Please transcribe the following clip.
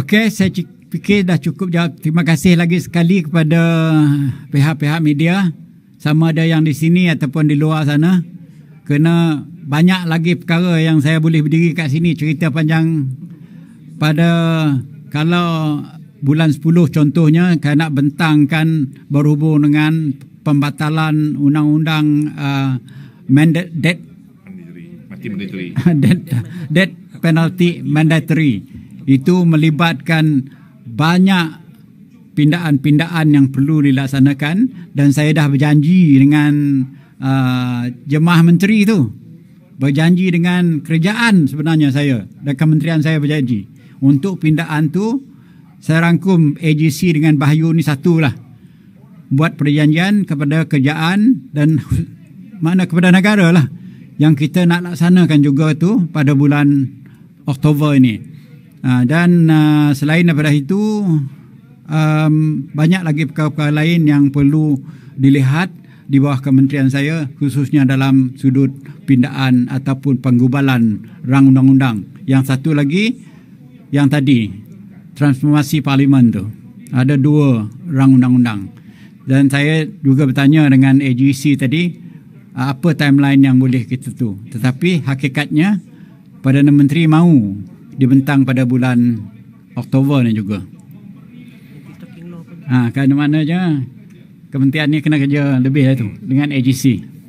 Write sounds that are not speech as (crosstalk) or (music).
Okey, saya fikir dah cukup. Terima kasih lagi sekali kepada pihak-pihak media. Sama ada yang di sini ataupun di luar sana. Kena banyak lagi perkara yang saya boleh berdiri kat sini cerita panjang pada kalau bulan 10 contohnya kena bentangkan berhubung dengan pembatalan undang-undang uh, mandate mati mandatory (laughs) dead penalty mandatory itu melibatkan banyak pindaan-pindaan yang perlu dilaksanakan dan saya dah berjanji dengan uh, jemaah menteri itu berjanji dengan kerajaan sebenarnya saya dan kementerian saya berjanji untuk pindaan tu saya rangkum AGC dengan Bahayu ni satulah buat perjanjian kepada kerajaan dan (laughs) mana kepada negara lah yang kita nak laksanakan juga tu pada bulan Oktober ini Ah, dan ah, selain daripada itu um, banyak lagi perkara-perkara lain yang perlu dilihat di bawah kementerian saya khususnya dalam sudut pindaan ataupun penggubalan rang undang-undang yang satu lagi yang tadi transformasi parlimen tu ada dua rang undang-undang dan saya juga bertanya dengan AGC tadi ah, apa timeline yang boleh kita tu tetapi hakikatnya pada Menteri mau dibentang pada bulan Oktober ni juga. Ha, kan mana je. Kementerian ni kena kerja lebih lah tu dengan AGC.